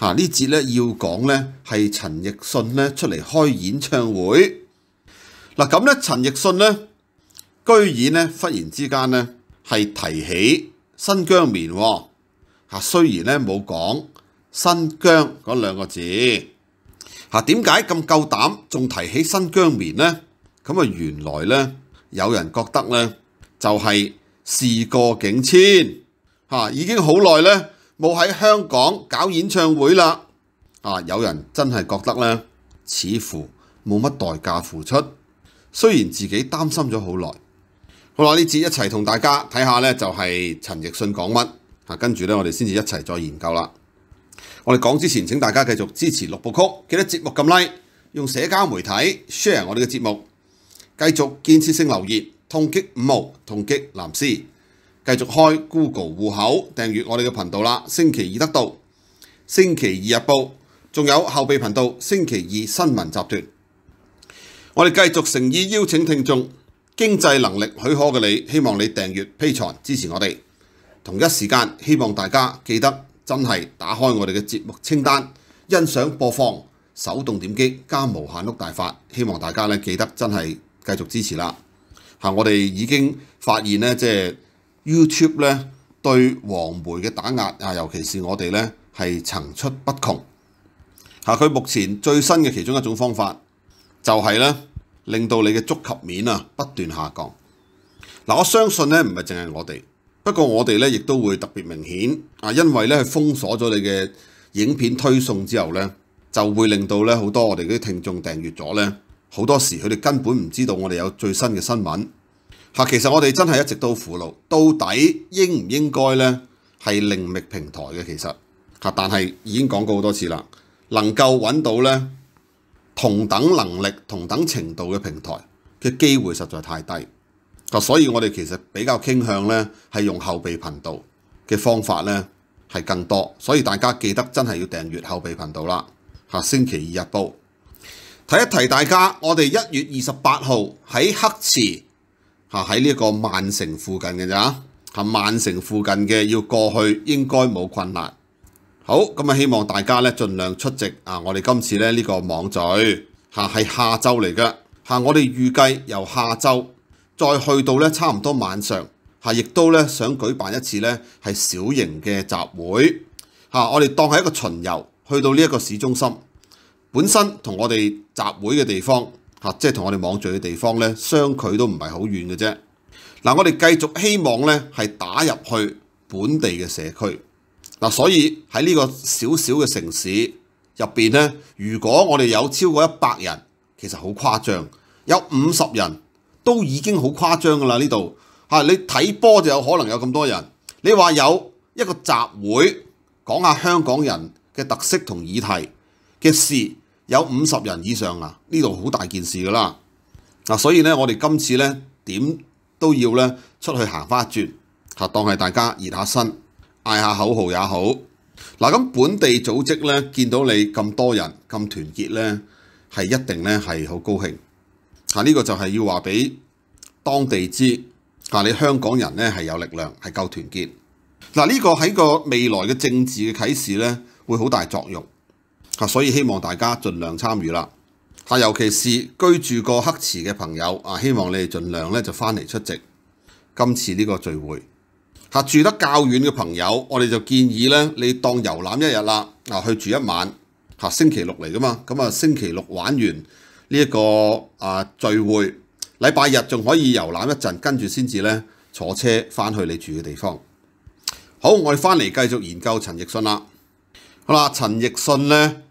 嚇！呢節咧要講咧係陳奕迅咧出嚟開演唱會。嗱咁咧，陳奕迅咧居然咧忽然之間咧係提起新疆棉喎。嚇，雖然咧冇講新疆嗰兩個字。嚇，點解咁夠膽仲提起新疆棉咧？咁啊，原來咧有人覺得咧就係事過境遷。已經好耐咧。冇喺香港搞演唱會啦，啊！有人真係覺得呢，似乎冇乜代價付出，雖然自己擔心咗好耐。好啦，呢節一齊同大家睇下呢，就係陳奕迅講乜啊？跟住呢，我哋先至一齊再研究啦。我哋講之前，請大家繼續支持六部曲，記得節目撳 Like，用社交媒體 share 我哋嘅節目，繼續建設性留言，痛擊五毛，痛擊藍絲。繼續開 Google 户口訂閱我哋嘅頻道啦。星期二得到，星期二日報，仲有後備頻道星期二新聞集團。我哋繼續誠意邀請聽眾，經濟能力許可嘅你，希望你訂閱披藏支持我哋。同一時間，希望大家記得真係打開我哋嘅節目清單，欣賞播放，手動點擊加無限碌大法。希望大家咧記得真係繼續支持啦。我哋已經發現咧，即係。YouTube 咧對黃梅嘅打壓啊，尤其是我哋咧係層出不窮。嚇，佢目前最新嘅其中一種方法就係咧令到你嘅觸及面啊不斷下降。嗱，我相信咧唔係淨係我哋，不過我哋咧亦都會特別明顯啊，因為咧封鎖咗你嘅影片推送之後咧，就會令到咧好多我哋啲聽眾訂閱咗咧，好多時佢哋根本唔知道我哋有最新嘅新聞。嚇！其實我哋真係一直都苦惱，到底應唔應該咧係另覓平台嘅。其實嚇，但係已經講過好多次啦。能夠揾到咧同等能力同等程度嘅平台嘅機會實在太低。所以我哋其實比較傾向咧係用後備頻道嘅方法咧係更多。所以大家記得真係要訂閱後備頻道啦。嚇，星期二日報提一提大家，我哋一月二十八號喺黑池。嚇喺呢一個曼城附近嘅咋？嚇萬城附近嘅要過去應該冇困難。好咁啊，希望大家咧盡量出席啊！我哋今次咧呢個網聚嚇係下週嚟嘅嚇，我哋預計由下週再去到咧差唔多晚上嚇，亦都咧想舉辦一次咧係小型嘅集會嚇，我哋當係一個巡遊去到呢一個市中心，本身同我哋集會嘅地方。嚇，即係同我哋網聚嘅地方咧，相距都唔係好遠嘅啫。嗱，我哋繼續希望咧係打入去本地嘅社區。嗱，所以喺呢個小小嘅城市入邊咧，如果我哋有超過一百人，其實好誇張；有五十人都已經好誇張㗎啦。呢度嚇，你睇波就有可能有咁多人。你話有一個集會講下香港人嘅特色同議題嘅事。有五十人以上啊！呢度好大件事㗎啦，嗱，所以咧，我哋今次咧點都要咧出去行一轉，嚇當係大家熱下身，嗌下口號也好。嗱，咁本地組織咧見到你咁多人咁團結咧，係一定咧係好高興。嚇呢個就係要話俾當地知嚇，你香港人咧係有力量，係夠團結。嗱，呢個喺個未來嘅政治嘅啟示咧，會好大作用。啊，所以希望大家盡量參與啦。啊，尤其是居住過黑池嘅朋友啊，希望你哋儘量咧就翻嚟出席今次呢個聚會。嚇，住得較遠嘅朋友，我哋就建議咧，你當遊覽一日啦，啊，去住一晚。嚇，星期六嚟噶嘛，咁啊星期六玩完呢一個啊聚會，禮拜日仲可以遊覽一陣，跟住先至咧坐車翻去你住嘅地方。好，我哋翻嚟繼續研究陳奕迅啦。好啦，陳奕迅咧。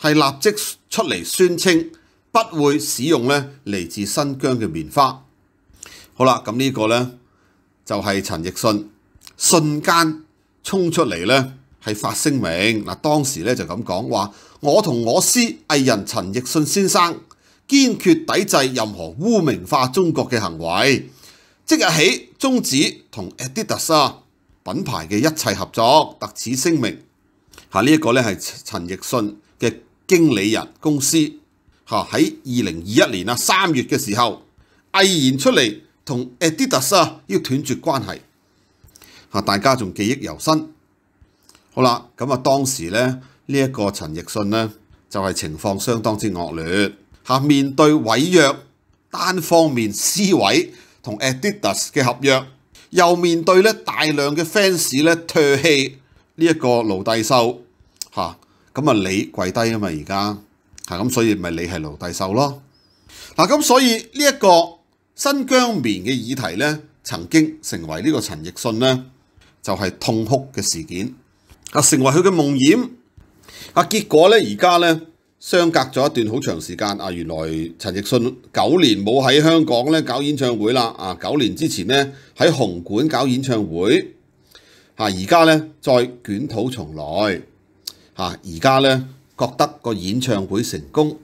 係立即出嚟宣稱不會使用咧嚟自新疆嘅棉花。好啦，咁呢個咧就係陳奕迅瞬間衝出嚟咧，係發聲明嗱。當時咧就咁講話，我同我師藝人陳奕迅先生堅決抵制任何污名化中國嘅行為，即日起終止同 Adidas 品牌嘅一切合作。特此聲明嚇，呢一個咧係陳奕迅。經理人公司嚇喺二零二一年啊三月嘅時候毅然出嚟同 Adidas 啊要斷絕關係嚇大家仲記憶猶新好啦咁啊當時咧呢一個陳奕迅咧就係情況相當之惡劣嚇面對毀約單方面撕毀同 Adidas 嘅合約又面對咧大量嘅 fans 咧唾棄呢一個盧棣秀嚇。咁啊，你跪低啊嘛而家，係咁所以咪你係奴隸受咯。嗱咁所以呢一個新疆棉嘅議題咧，曾經成為呢個陳奕迅咧就係痛哭嘅事件，啊成為佢嘅夢魘。啊結果咧而家咧相隔咗一段好長時間。啊原來陳奕迅九年冇喺香港咧搞演唱會啦。啊九年之前咧喺紅館搞演唱會，啊！而家咧再卷土重來。嚇！而家咧覺得個演唱會成功，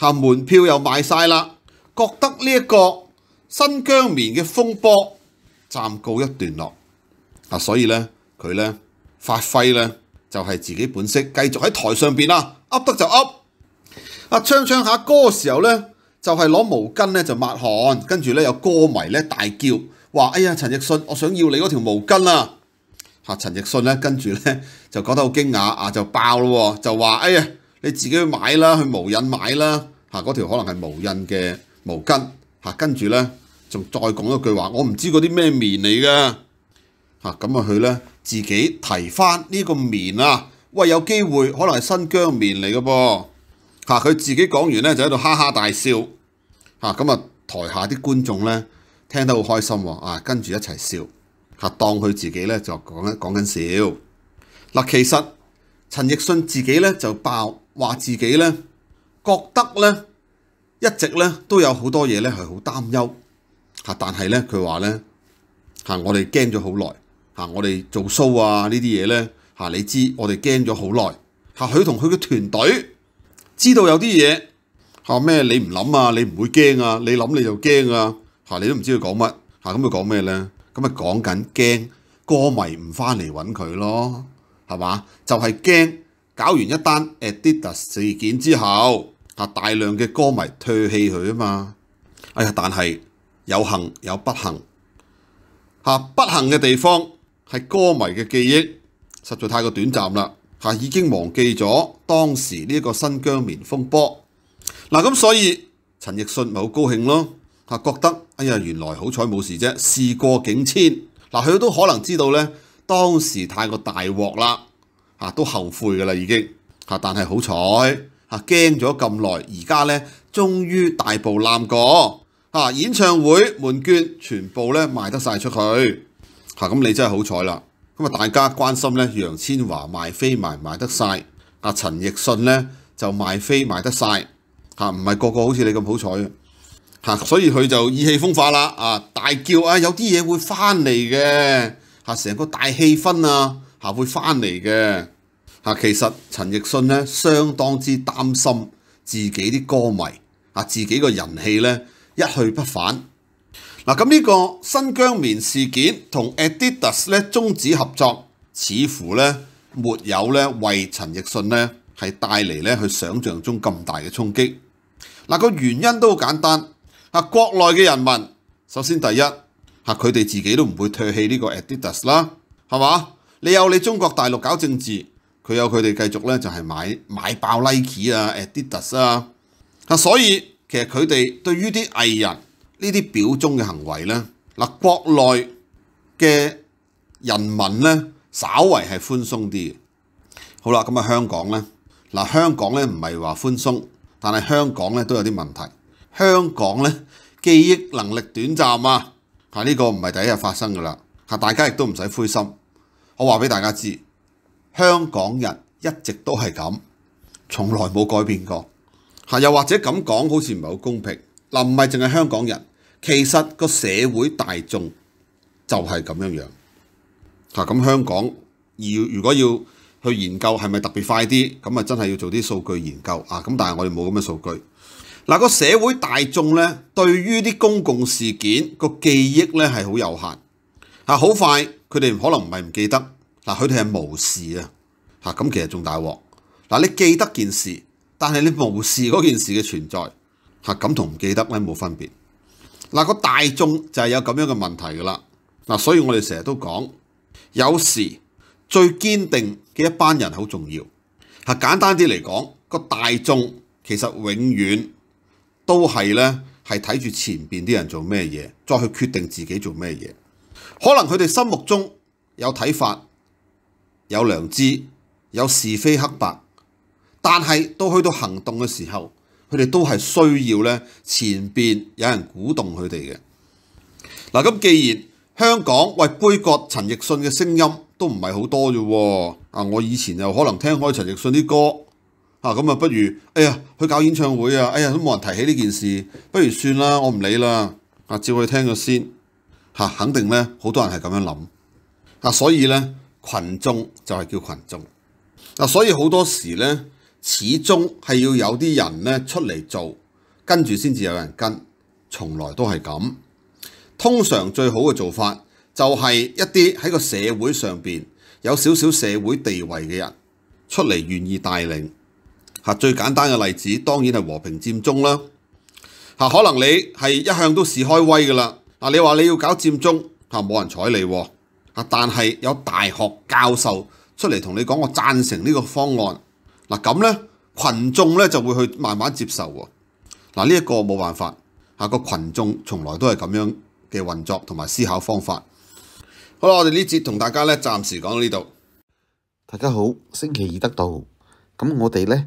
嚇門票又賣曬啦，覺得呢一個新疆棉嘅風波暫告一段落。啊，所以咧佢咧發揮咧就係自己本色，繼續喺台上邊啊，噏得就噏。啊唱唱下歌嘅時候咧，就係攞毛巾咧就抹汗，跟住咧有歌迷咧大叫話：，哎呀，陳奕迅，我想要你嗰條毛巾啊！嚇陳奕迅咧，跟住咧就覺得好驚訝啊，就爆咯，就話：哎呀，你自己去買啦，去無印買啦嚇，嗰條可能係無印嘅毛巾嚇。跟住咧仲再講一句話，我唔知嗰啲咩棉嚟噶，嚇。咁啊，佢咧自己提翻呢個棉啊，喂，有機會可能係新疆棉嚟嘅噃嚇。佢自己講完咧就喺度哈哈大笑嚇。咁啊，台下啲觀眾咧聽得好開心啊，跟住一齊笑。嚇當佢自己咧就講緊講緊少，嗱其實陳奕迅自己咧就爆話自己咧覺得咧一直咧都有好多嘢咧係好擔憂嚇，但係咧佢話咧嚇我哋驚咗好耐嚇，我哋做 show 啊呢啲嘢咧嚇你知我哋驚咗好耐嚇，佢同佢嘅團隊知道有啲嘢嚇咩你唔諗啊，你唔會驚啊，你諗你就驚啊嚇，你都唔知佢講乜嚇，咁佢講咩咧？咁咪講緊驚歌迷唔翻嚟揾佢咯，係嘛？就係驚搞完一單 Adidas 事件之後，大量嘅歌迷唾棄佢啊嘛！哎呀，但係有幸有不幸，不幸嘅地方係歌迷嘅記憶實在太過短暫啦，已經忘記咗當時呢個新疆棉風波。嗱咁所以陳奕迅咪好高興咯～啊，覺得哎呀，原來好彩冇事啫。事過境遷，嗱，佢都可能知道咧，當時太過大鑊啦，嚇都後悔噶啦，已經嚇。但係好彩嚇，驚咗咁耐，而家咧終於大步攬過嚇，演唱會門券全部咧賣得曬出去嚇。咁你真係好彩啦。咁啊，大家關心咧，楊千華賣飛賣賣得曬，阿陳奕迅咧就賣飛賣得曬嚇，唔係個個好似你咁好彩嘅。嚇，所以佢就意氣風發啦！啊，大叫啊，有啲嘢會翻嚟嘅嚇，成個大氣氛啊嚇會翻嚟嘅嚇。其實陳奕迅咧相當之擔心自己啲歌迷啊，自己個人氣咧一去不返嗱。咁呢個新疆棉事件同 Adidas 咧終止合作，似乎咧沒有咧為陳奕迅咧係帶嚟咧佢想象中咁大嘅衝擊嗱。個原因都好簡單。嚇國內嘅人民，首先第一嚇佢哋自己都唔會唾棄呢個 Adidas 啦，係嘛？你有你中國大陸搞政治，佢有佢哋繼續咧就係買買爆 Nike 啊、Adidas 啊。嚇，所以其實佢哋對於啲藝人呢啲表忠嘅行為咧，嗱國內嘅人民咧稍為係寬鬆啲嘅。好啦，咁啊香港咧，嗱香港咧唔係話寬鬆，但係香港咧都有啲問題。香港咧記憶能力短暫啊！嚇，呢個唔係第一日發生噶啦。大家亦都唔使灰心。我話俾大家知，香港人一直都係咁，從來冇改變過。又或者咁講好似唔係好公平嗱，唔係淨係香港人，其實個社會大眾就係咁樣樣嚇。咁香港如果要去研究係咪特別快啲，咁啊真係要做啲數據研究啊。咁但係我哋冇咁嘅數據。嗱，個社會大眾咧，對於啲公共事件個記憶咧係好有限嚇，好快佢哋可能唔係唔記得嗱，佢哋係無視啊嚇。咁其實仲大鑊嗱，你記得件事，但係你無視嗰件事嘅存在嚇，咁同唔記得咧冇分別嗱。個大眾就係有咁樣嘅問題㗎啦嗱，所以我哋成日都講，有時最堅定嘅一班人好重要係簡單啲嚟講，個大眾其實永遠。都係咧，係睇住前邊啲人做咩嘢，再去決定自己做咩嘢。可能佢哋心目中有睇法、有良知、有是非黑白，但係到去到行動嘅時候，佢哋都係需要咧前邊有人鼓動佢哋嘅。嗱，咁既然香港為杯國陳奕迅嘅聲音都唔係好多啫喎，啊，我以前又可能聽開陳奕迅啲歌。啊，咁啊，不如哎呀去搞演唱會啊！哎呀都冇人提起呢件事，不如算啦，我唔理啦。啊，照佢聽咗先嚇，肯定咧好多人係咁樣諗啊，所以咧群眾就係叫群眾啊，所以好多時咧，始終係要有啲人咧出嚟做，跟住先至有人跟，從來都係咁。通常最好嘅做法就係一啲喺個社會上邊有少少社會地位嘅人出嚟願意帶領。嚇，最簡單嘅例子當然係和平佔中啦。嚇，可能你係一向都示開威㗎啦。嗱，你話你要搞佔中，嚇冇人睬你喎。啊，但係有大學教授出嚟同你講，我贊成呢個方案。嗱，咁咧，羣眾咧就會去慢慢接受喎。嗱，呢一個冇辦法嚇，個羣眾從來都係咁樣嘅運作同埋思考方法。好啦，我哋呢節同大家咧暫時講到呢度。大家好，星期二得到咁，我哋咧。